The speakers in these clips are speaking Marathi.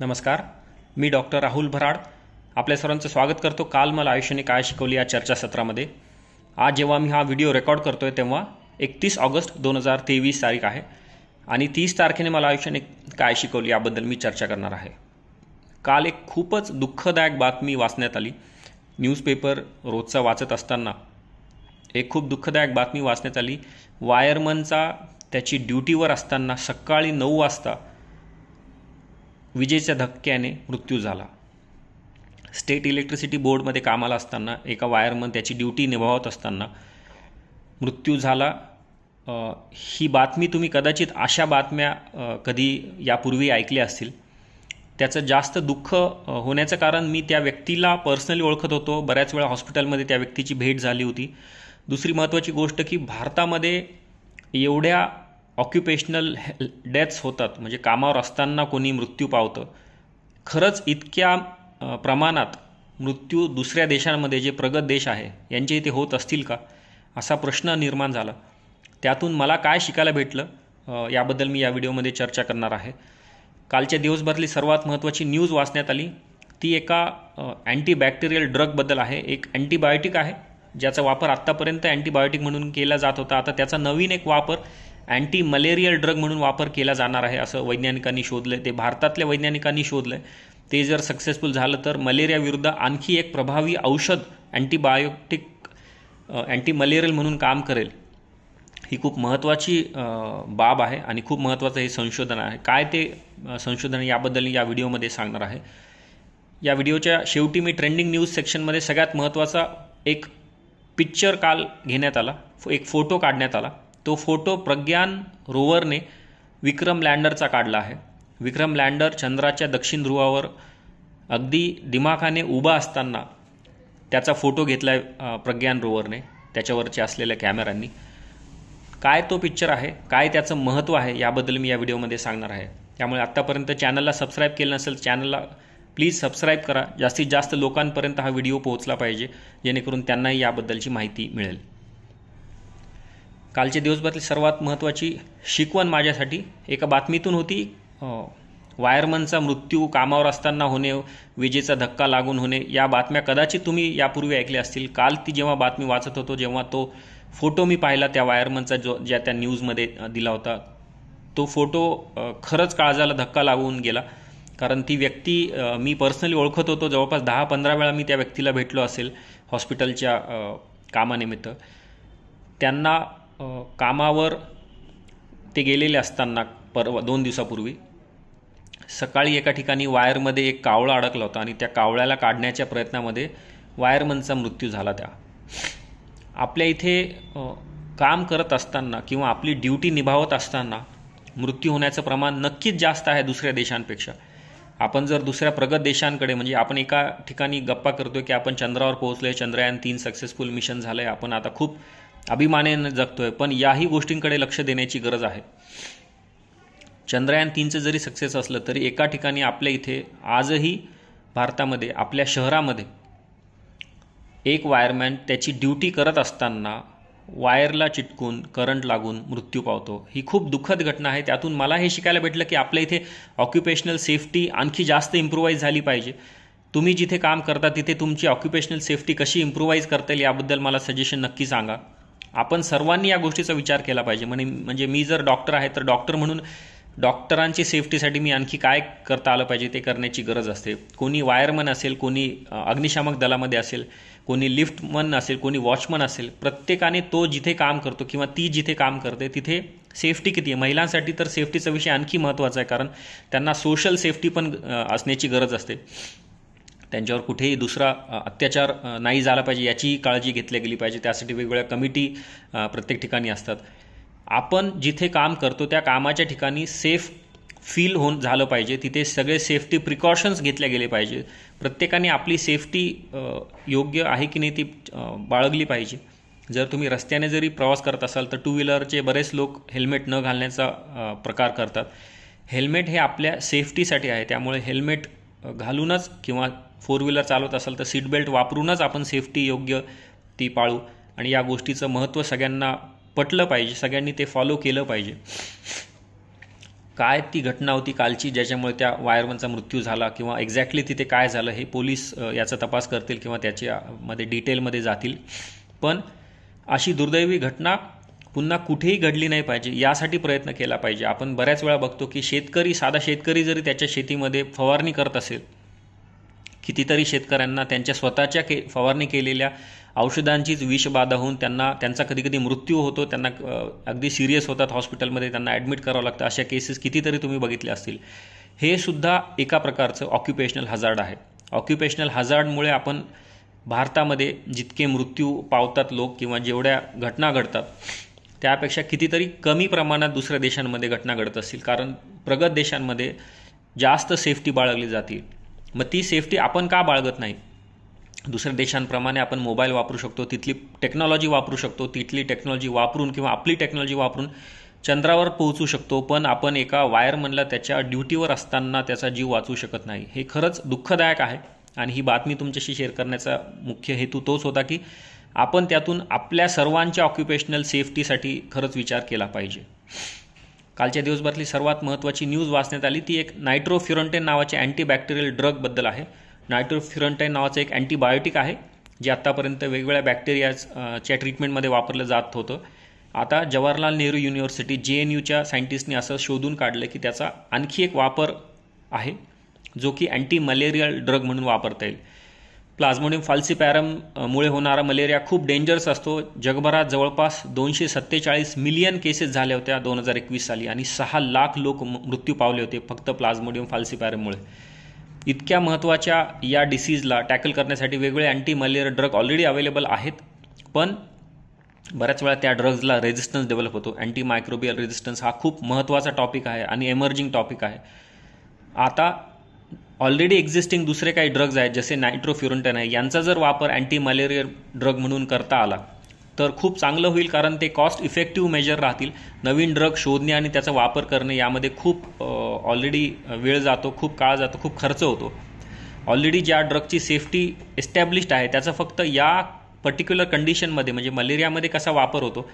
नमस्कार मी डॉक्टर राहुल भराड आपल्या सर्वांचं स्वागत करतो काल मला आयुष्याने काय शिकवली या चर्चासत्रामध्ये आज जेव्हा मी हा व्हिडिओ रेकॉर्ड करतो आहे तेव्हा एकतीस ऑगस्ट दोन हजार तेवीस तारीख आहे आणि तीस तारखेने मला आयुष्याने काय शिकवली याबद्दल मी चर्चा करणार आहे काल एक खूपच दुःखदायक बातमी वाचण्यात आली न्यूजपेपर रोजचा वाचत असताना एक खूप दुःखदायक बातमी वाचण्यात आली वायरमनचा त्याची ड्युटीवर असताना सकाळी नऊ वाजता विजेच्या धक्क्याने मृत्यू झाला स्टेट इलेक्ट्रिसिटी बोर्डमध्ये कामाला असताना एका वायरमन त्याची ड्युटी निभावत असताना मृत्यू झाला ही बातमी तुम्ही कदाचित अशा बातम्या कधी यापूर्वी ऐकल्या असतील त्याचं जास्त दुःख होण्याचं कारण मी त्या व्यक्तीला पर्सनली ओळखत होतो बऱ्याच वेळा हॉस्पिटलमध्ये त्या व्यक्तीची भेट झाली होती दुसरी महत्त्वाची गोष्ट की भारतामध्ये एवढ्या ऑक्युपेशनल डेथ्स होतात म्हणजे कामावर असताना कोणी मृत्यू पावतं खरंच इतक्या प्रमाणात मृत्यू दुसऱ्या देशांमध्ये जे प्रगत देश आहे यांचे इथे होत असतील का असा प्रश्न निर्माण झाला त्यातून मला काय शिकायला भेटलं याबद्दल मी या व्हिडिओमध्ये चर्चा करणार आहे कालच्या दिवसभरातली सर्वात महत्त्वाची न्यूज वाचण्यात आली ती एका अँटीबॅक्टेरियल ड्रगबद्दल आहे एक अँटीबायोटिक आहे ज्याचा वापर आत्तापर्यंत अँटीबायोटिक म्हणून केला जात होता आता त्याचा नवीन एक वापर अँटी मलेरियल ड्रग म्हणून वापर केला जाणार आहे असं वैज्ञानिकांनी शोधलं आहे ते भारतातल्या वैज्ञानिकांनी शोधलं आहे ते जर सक्सेसफुल झालं तर मलेरियाविरुद्ध आणखी एक प्रभावी औषध अँटीबायोटिक अँटी मलेरियल म्हणून काम करेल ही खूप महत्त्वाची बाब आहे आणि खूप महत्त्वाचं हे संशोधन आहे काय ते संशोधन याबद्दल या व्हिडिओमध्ये सांगणार आहे या व्हिडिओच्या शेवटी मी ट्रेंडिंग न्यूज सेक्शनमध्ये सगळ्यात महत्त्वाचा एक पिक्चर काल घेण्यात आला एक फोटो काढण्यात आला तो फोटो प्रज्ञान रोवरने विक्रम लँडरचा काढला आहे विक्रम लँडर चंद्राच्या दक्षिण ध्रुवावर अगदी दिमाखाने उभा असताना त्याचा फोटो घेतला आहे प्रज्ञान रोवरने त्याच्यावरच्या असलेल्या कॅमेऱ्यांनी काय तो पिक्चर आहे काय त्याचं महत्त्व आहे याबद्दल मी या व्हिडिओमध्ये सांगणार आहे त्यामुळे आत्तापर्यंत चॅनलला सबस्क्राईब केलं नसेल चॅनलला प्लीज सबस्क्राईब करा जास्तीत जास्त लोकांपर्यंत हा व्हिडिओ पोहोचला पाहिजे जेणेकरून त्यांनाही याबद्दलची माहिती मिळेल कालच्या दिवसभरातली सर्वात महत्त्वाची शिकवण माझ्यासाठी एका बातमीतून होती वायरमनचा मृत्यू कामावर असताना होणे विजेचा धक्का लागून होणे या बातम्या कदाचित तुम्ही यापूर्वी ऐकल्या असतील काल ती जेव्हा बातमी वाचत होतो जेव्हा तो फोटो मी पाहिला त्या वायरमनचा जो ज्या त्या न्यूजमध्ये दिला होता तो फोटो खरंच काळजाला धक्का लागून गेला कारण ती व्यक्ती मी पर्सनली ओळखत होतो जवळपास दहा पंधरा वेळा मी त्या व्यक्तीला भेटलो असेल हॉस्पिटलच्या कामानिमित्त त्यांना कामावर ते गेलेले असताना परवा दोन दिवसापूर्वी सकाळी एका ठिकाणी वायरमध्ये एक कावळा अडकला होता आणि त्या कावळ्याला काढण्याच्या प्रयत्नामध्ये वायरमनचा मृत्यू झाला त्या आपल्या इथे काम करत असताना किंवा आपली ड्युटी निभावत असताना मृत्यू होण्याचं प्रमाण नक्कीच जास्त आहे दुसऱ्या देशांपेक्षा आपण जर दुसऱ्या प्रगत देशांकडे म्हणजे आपण एका ठिकाणी गप्पा करतो की आपण चंद्रावर पोहोचलो आहे चंद्रयान तीन सक्सेसफुल मिशन झालं आहे आपण आता खूप अभिमानेनं जगतोय पण याही गोष्टींकडे लक्ष देण्याची गरज आहे चंद्रयान तीनचं जरी सक्सेस असलं तरी एका ठिकाणी आपल्या इथे आजही भारतामध्ये आपल्या शहरामध्ये एक वायरमॅन त्याची ड्युटी करत असताना वायरला चिटकून करंट लागून मृत्यू पावतो ही खूप दुःखद घटना आहे त्यातून मला हे शिकायला भेटलं की आपल्या इथे ऑक्युपेशनल सेफ्टी आणखी जास्त इम्प्रुवाईज झाली पाहिजे तुम्ही जिथे काम करता तिथे तुमची ऑक्युपेशनल सेफ्टी कशी इम्प्रुवाईज करता येईल याबद्दल मला सजेशन नक्की सांगा आपण सर्वांनी या गोष्टीचा विचार केला पाहिजे म्हणे म्हणजे मी जर डॉक्टर आहे तर डॉक्टर म्हणून डॉक्टरांची सेफ्टीसाठी मी आणखी काय करता आलं पाहिजे ते करण्याची गरज असते कोणी वायरमन असेल कोणी अग्निशामक दलामध्ये असेल कोणी लिफ्टमन असेल कोणी वॉचमन असेल प्रत्येकाने तो जिथे काम करतो किंवा ती जिथे काम करते तिथे सेफ्टी किती आहे महिलांसाठी तर सेफ्टीचा विषय आणखी महत्त्वाचा आहे कारण त्यांना सोशल सेफ्टी पण असण्याची गरज असते त्यांच्यावर कुठेही दुसरा अत्याचार नाही झाला पाहिजे याचीही काळजी घेतली गेली पाहिजे त्यासाठी वेगवेगळ्या कमिटी प्रत्येक ठिकाणी असतात आपण जिथे काम करतो त्या कामाच्या ठिकाणी सेफ फील होऊन झालं पाहिजे तिथे सगळे सेफ्टी प्रिकॉशन्स घेतल्या गेले पाहिजे प्रत्येकाने आपली सेफ्टी योग्य आहे की नाही ती बाळगली पाहिजे जर तुम्ही रस्त्याने जरी प्रवास करत असाल तर टू व्हीलरचे बरेच लोक हेल्मेट न घालण्याचा प्रकार करतात हेल्मेट हे आपल्या सेफ्टीसाठी आहे त्यामुळे हेल्मेट घालूनच किंवा फोर व्हीलर चालवत असाल तर सीट बेल्ट वापरूनच आपण सेफ्टी योग्य ती पाळू आणि या गोष्टीचं महत्त्व सगळ्यांना पटलं पाहिजे सगळ्यांनी ते फॉलो केलं पाहिजे काय ती घटना होती कालची ज्याच्यामुळे त्या वायरमनचा मृत्यू झाला किंवा एक्झॅक्टली तिथे काय झालं हे पोलीस याचा तपास करतील किंवा त्याच्यामध्ये डिटेलमध्ये जातील पण अशी दुर्दैवी घटना पुन्हा कुठेही घडली नाही पाहिजे यासाठी प्रयत्न केला पाहिजे आपण बऱ्याच वेळा बघतो की शेतकरी साधा शेतकरी जरी त्याच्या शेतीमध्ये फवारणी करत असेल कितीतरी शेतकऱ्यांना त्यांच्या स्वतःच्या के फवारणी केलेल्या औषधांचीच विषबाधा होऊन त्यांना त्यांचा कधी कधी मृत्यू होतो त्यांना अगदी सिरियस होतात हॉस्पिटलमध्ये त्यांना ॲडमिट करावं लागतं अशा केसेस कितीतरी तुम्ही बघितल्या असतील हे सुद्धा एका प्रकारचं ऑक्युपेशनल हजार्ड आहे ऑक्युपेशनल हजार्डमुळे आपण भारतामध्ये जितके मृत्यू पावतात लोक किंवा जेवढ्या घटना घडतात त्यापेक्षा कितीतरी कमी प्रमाणात दुसऱ्या देशांमध्ये घटना घडत असतील कारण प्रगत देशांमध्ये जास्त सेफ्टी बाळगली जातील मग ती सेफ्टी आपण का बाळगत नाही दुसऱ्या देशांप्रमाणे आपण मोबाईल वापरू शकतो तिथली टेक्नॉलॉजी वापरू शकतो तिथली टेक्नॉलॉजी वापरून किंवा आपली टेक्नॉलॉजी वापरून चंद्रावर पोहोचू शकतो पण आपण एका वायरमनला त्याच्या ड्युटीवर असताना त्याचा जीव वाचू शकत नाही हे खरंच दुःखदायक आहे आणि ही बातमी तुमच्याशी शेअर करण्याचा मुख्य हेतू तोच होता की आपण त्यातून आपल्या सर्वांच्या ऑक्युपेशनल सेफ्टीसाठी खरंच विचार केला पाहिजे कालच्या दिवसभरातली सर्वात महत्त्वाची न्यूज वाचण्यात आली ती एक नायट्रोफ्युरंटेन नावाच्या अँटीबॅक्टेरियल ड्रगबद्दल आहे नायट्रोफ्युरंटाईन नावाचं एक अँटीबायोटिक आहे जे आत्तापर्यंत वेगवेगळ्या बॅक्टेरियाच्या ट्रीटमेंटमध्ये वापरलं जात होतं आता Jawaharlal Nehru university J N यूच्या सायंटिस्टनी असं शोधून काढलं की त्याचा आणखी एक वापर आहे जो की अँटी मलेरियल ड्रग म्हणून वापरता येईल प्लाझ्मोडियम मुळे होणारा मलेरिया खूप डेंजरस असतो जगभरात जवळपास दोनशे सत्तेचाळीस मिलियन केसेस झाल्या होत्या दोन हजार एकवीस साली आणि सहा लाख लोक मृत्यू पावले होते फक्त प्लाझ्मोडियम फाल्सिपॅरममुळे इतक्या महत्त्वाच्या या डिसीजला टॅकल करण्यासाठी वेगवेगळे anti malaria drug already available आहेत पण बऱ्याच वेळा त्या ड्रग्जला रेझिस्टन्स डेव्हलप होतो अँटी मायक्रोबियल रेझिस्टन्स हा खूप महत्त्वाचा टॉपिक आहे आणि एमर्जिंग टॉपिक आहे आता ऑलरेडी एक्झिस्टिंग दुसरे काही ड्रग्ज आहेत जसे नायट्रोफ्युरंटन आहे यांचा जर वापर अँटी मलेरियल ड्रग म्हणून करता आला तर खूप चांगलं होईल कारण ते कॉस्ट इफेक्टिव्ह मेजर राहतील नवीन ड्रग शोधणे आणि त्याचा वापर करणे यामध्ये खूप ऑलरेडी वेळ जातो खूप काळ जातो खूप खर्च होतो ऑलरेडी ज्या ड्रगची सेफ्टी एस्टॅब्लिश्ड आहे त्याचा फक्त या पर्टिक्युलर कंडिशनमध्ये म्हणजे मलेरियामध्ये कसा वापर होतो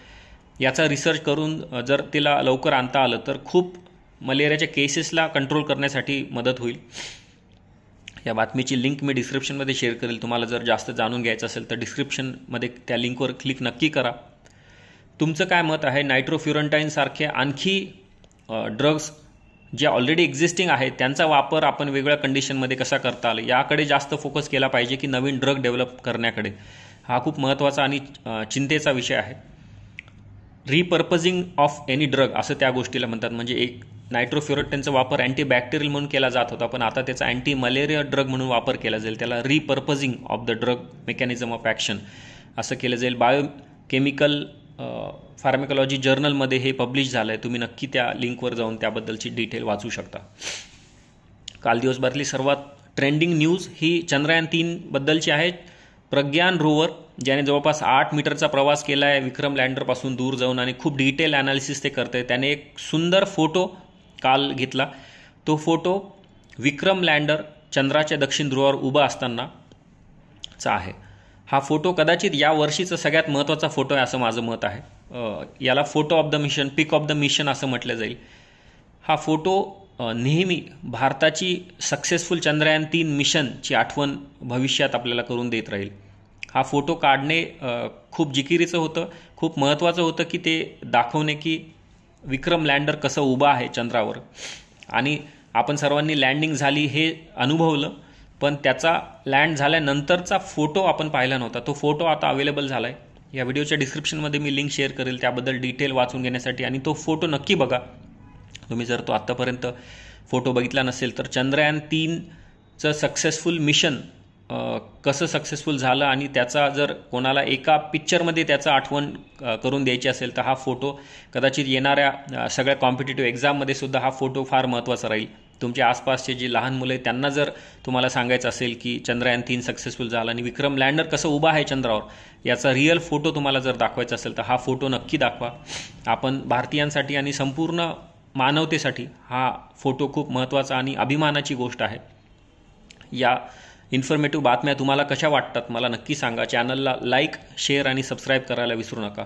याचा रिसर्च करून जर तिला लवकर आणता आलं तर खूप मलेरियाच्या केसेसला कंट्रोल करण्यासाठी मदत होईल या बातमीची लिंक मी डिस्क्रिप्शनमध्ये शेअर करेल तुम्हाला जर जास्त जाणून घ्यायचं असेल तर डिस्क्रिप्शनमध्ये त्या लिंकवर क्लिक नक्की करा तुमचं काय मत आहे नायट्रोफ्युरंटाईनसारखे आणखी ड्रग्स जे ऑलरेडी एक्झिस्टिंग आहेत त्यांचा वापर आपण वेगळ्या कंडिशनमध्ये कसा करता आला याकडे जास्त फोकस केला पाहिजे की नवीन ड्रग डेव्हलप करण्याकडे हा खूप महत्त्वाचा आणि चिंतेचा विषय आहे रिपर्पजिंग ऑफ एनी ड्रग असं त्या गोष्टीला म्हणतात म्हणजे एक नायट्रोफ्युरोटेनचा वापर अँटीबॅक्टेरियल म्हणून केला जात होता पण आता त्याचा अँटी मलेरिया ड्रग म्हणून वापर केला जाईल त्याला repurposing of the drug mechanism of action असं केलं जाईल बायोकेमिकल फार्मेकॉलॉजी जर्नलमध्ये हे पब्लिश झालं आहे तुम्ही नक्की त्या लिंकवर जाऊन त्याबद्दलची डिटेल वाचू शकता काल दिवसभरातली सर्वात ट्रेंडिंग न्यूज ही चंद्रयान तीनबद्दलची आहे प्रज्ञान रोवर ज्याने जवळपास आठ मीटरचा प्रवास केला आहे विक्रम लँडरपासून दूर जाऊन आणि खूप डिटेल ॲनालिसिस ते आहे त्याने एक सुंदर फोटो काल घेतला तो फोटो विक्रम लँडर चंद्राच्या दक्षिण ध्रुवावर उभा असतानाचा आहे हा फोटो कदाचित या वर्षीचा सगळ्यात महत्त्वाचा फोटो आहे असं माझं मत आहे याला photo of the mission pic of the mission असं म्हटलं जाईल हा फोटो नेहमी भारताची सक्सेसफुल चंद्रयान तीन मिशनची आठवण भविष्यात आपल्याला करून देत राहील हा फोटो काढणे खूप जिकिरीचं होतं खूप महत्त्वाचं होतं की ते दाखवणे की विक्रम लँडर कसं उभा आहे चंद्रावर आणि आपण सर्वांनी लँडिंग झाली हे अनुभवलं पण त्याचा लँड झाल्यानंतरचा फोटो आपण पाहिला नव्हता तो फोटो आता अवेलेबल झाला आहे या व्हिडिओच्या डिस्क्रिप्शनमध्ये मी लिंक शेअर करेल त्याबद्दल डिटेल वाचून घेण्यासाठी आणि तो फोटो नक्की बघा तुम्ही जर तो आत्तापर्यंत फोटो बघितला नसेल तर चंद्रयान तीनचं सक्सेसफुल मिशन कसं सक्सेसफुल झालं आणि त्याचा जर कोणाला एका पिक्चरमध्ये त्याचा आठवण करून द्यायची असेल तर हा फोटो कदाचित येणाऱ्या सगळ्या कॉम्पिटेटिव्ह एक्झाममध्ये सुद्धा हा फोटो फार महत्त्वाचा राहील तुमच्या आसपासचे जी लहान मुलं आहेत त्यांना जर तुम्हाला सांगायचं असेल की चंद्रयान तीन सक्सेसफुल झालं आणि विक्रम लँडर कसं उभा आहे चंद्रावर याचा रिअल फोटो तुम्हाला जर दाखवायचा असेल तर हा फोटो नक्की दाखवा आपण भारतीयांसाठी आणि संपूर्ण मानवतेसाठी हा फोटो खूप महत्त्वाचा आणि अभिमानाची गोष्ट आहे या इन्फॉर्मेटिव्ह बातम्या तुम्हाला कशा वाटतात मला नक्की सांगा चॅनलला लाईक शेअर आणि सबस्क्राईब करायला विसरू नका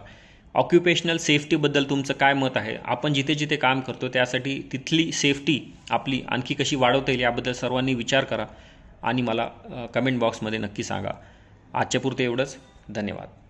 ऑक्युपेशनल सेफ्टीबद्दल तुमचं काय मत आहे आपण जिथे जिथे काम करतो त्यासाठी तिथली सेफ्टी आपली आणखी कशी वाढवता येईल याबद्दल सर्वांनी विचार करा आणि मला कमेंट बॉक्समध्ये नक्की सांगा आजच्या पुरते एवढंच धन्यवाद